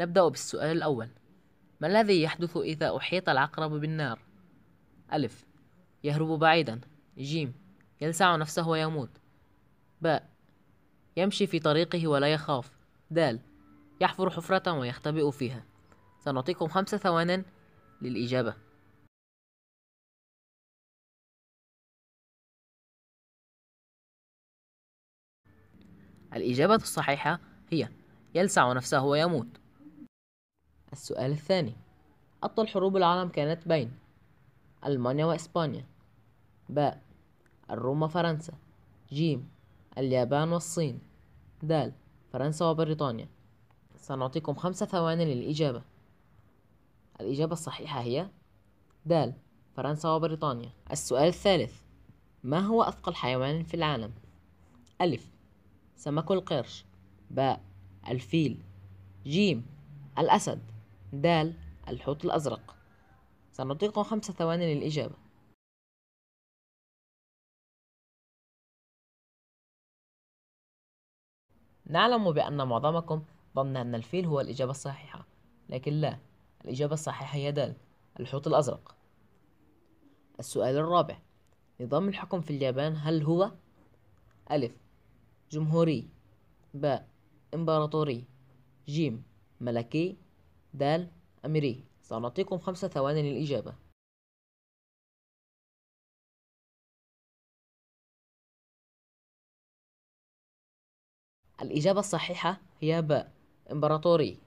نبدأ بالسؤال الأول ما الذي يحدث إذا أحيط العقرب بالنار؟ ألف يهرب بعيدا جيم يلسع نفسه ويموت باء يمشي في طريقه ولا يخاف دال يحفر حفرة ويختبئ فيها سنعطيكم خمس ثوان للإجابة الإجابة الصحيحة هي يلسع نفسه ويموت السؤال الثاني أطول حروب العالم كانت بين ألمانيا وإسبانيا باء الروم وفرنسا جيم اليابان والصين دال فرنسا وبريطانيا سنعطيكم خمسة ثواني للإجابة الإجابة الصحيحة هي دال فرنسا وبريطانيا السؤال الثالث ما هو أثقل حيوان في العالم؟ ألف سمك القرش باء الفيل جيم الأسد دال الحوت الأزرق سنعطيكم خمسة ثواني للإجابة نعلم بأن معظمكم ظن أن الفيل هو الإجابة الصحيحة لكن لا الإجابة الصحيحة هي دال الحوت الأزرق السؤال الرابع نظام الحكم في اليابان هل هو ألف جمهوري باء إمبراطوري جيم ملكي دال أميري سنعطيكم خمسة ثواني للإجابة الإجابة الصحيحة هي ب إمبراطوري